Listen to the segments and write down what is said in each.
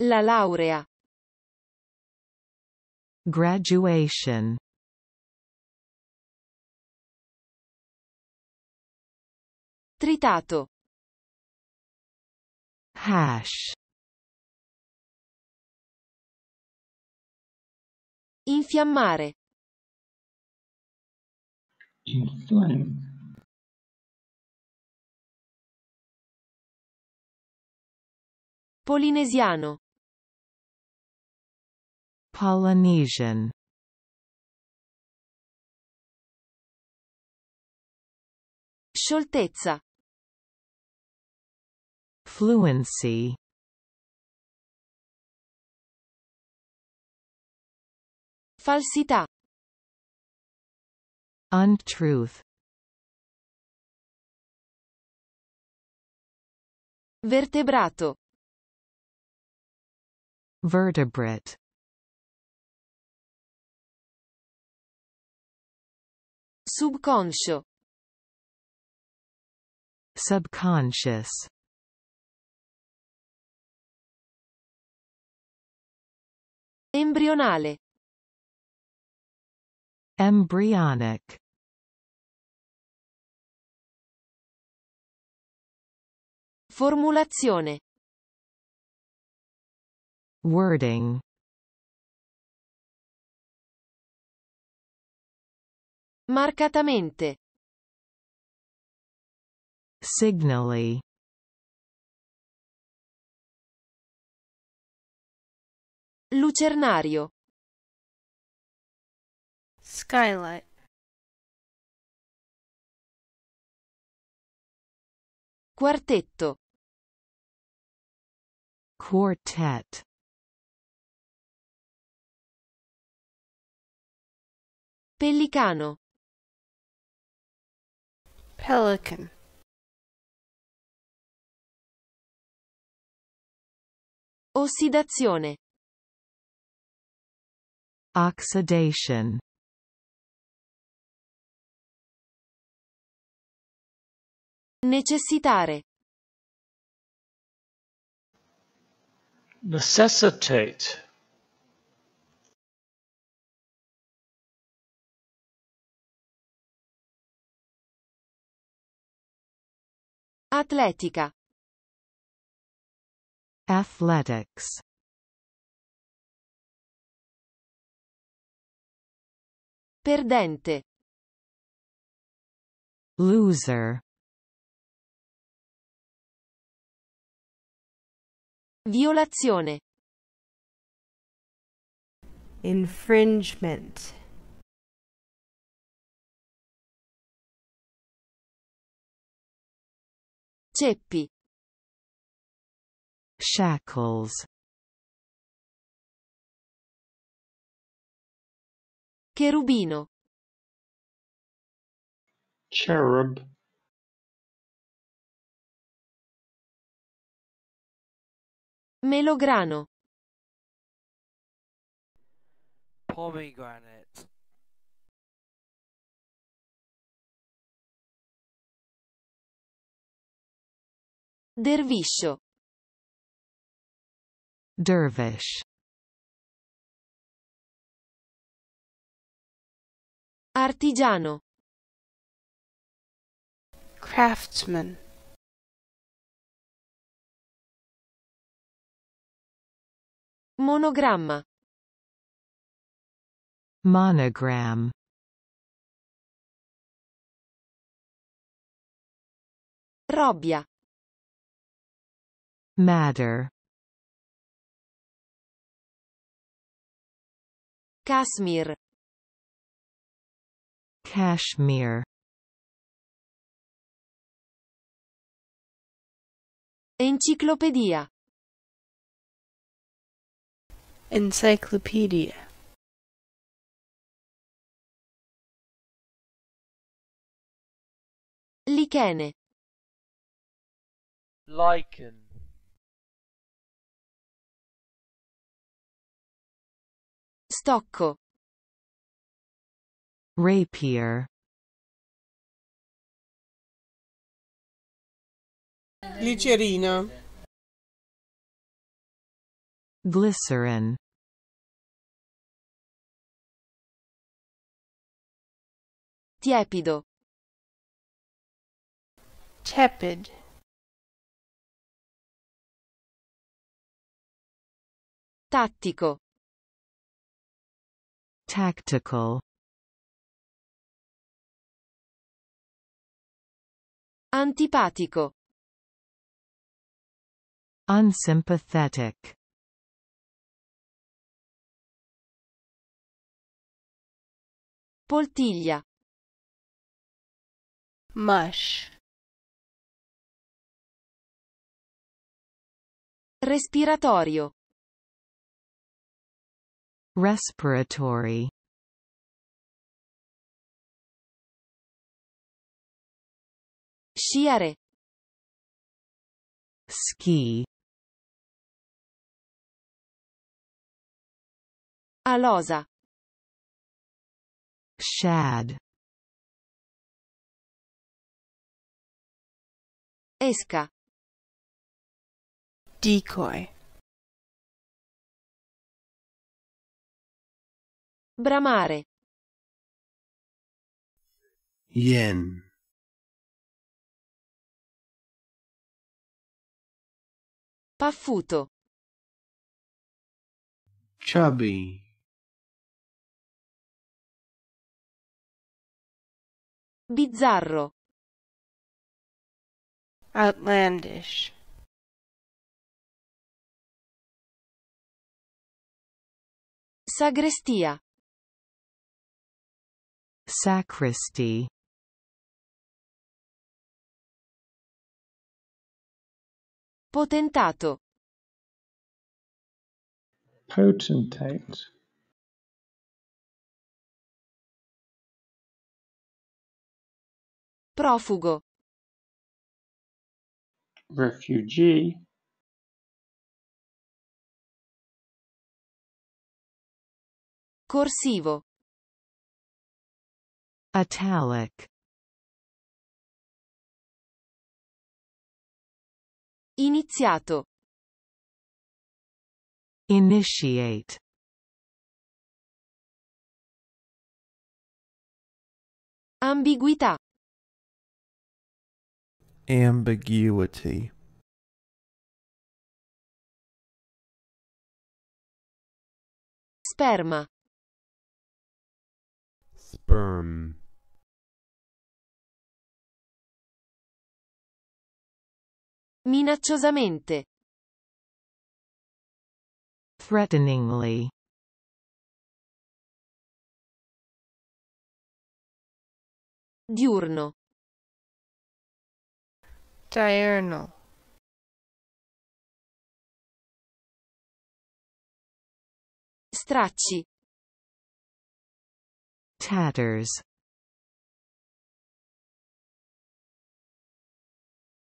La laurea. Graduation. Tritato. Hash. Infiammare. Inflame. Polinesiano. Polynesian Scioltezza Fluency Falsità Untruth Vertebrato Vertebrate Subconscio. Subconscious. Embrionale. Embryonic. Formulazione. Wording. Marcatamente. Signally. Lucernario. Skylight. Quartetto. Quartet. Pellicano. Pelican Ossidazione Oxidation Necessitare Necessitate Atletica. Athletics. Perdente. Loser. Violazione. Infringement. Ceppi. Shackles. Cherubino. Cherub. Melograno. Pomegranate. Derviscio. Dervish. Artigiano. Craftsman. Monogramma. Monogram. Robbia. Matter Kashmir Kashmir Encyclopedia. Encyclopedia Lichene Lichen Stocco. Rapier. Glicerina. Glycerin. Tiepido. Tepid. Tattico. Tactical Antipatico Unsympathetic Poltiglia Mush Respiratorio Respiratory Sciare Ski Alosa Shad Esca Decoy Bramare. Yen. Paffuto. Chubby. Bizzarro. Outlandish. Sagrestia. Sacristy Potentato Potentate Profugo Refugee Corsivo Italic Iniziato. Initiate. Ambiguità. Ambiguity. Sperma. Sperm. Minacciosamente. Threateningly. Diurno. Diurno. Stracci. Tatters.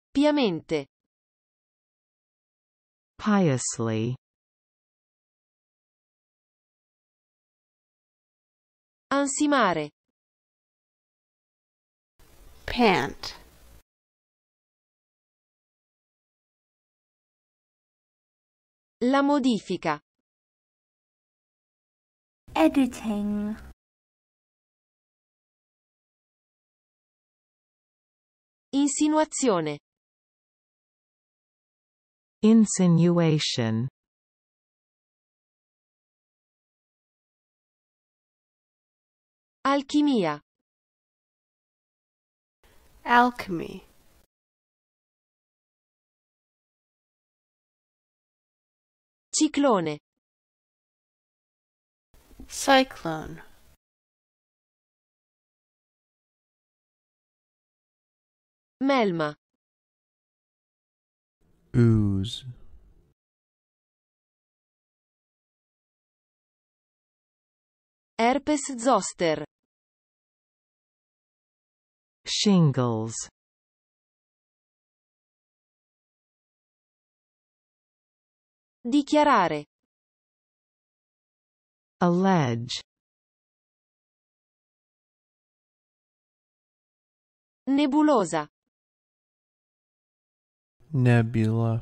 Piamente. Piously Ansimare Pant La modifica Editing Insinuazione Insinuation Alchimia Alchemy Ciclone Cyclone Melma ooze herpes zoster shingles dichiarare allege nebulosa Nebula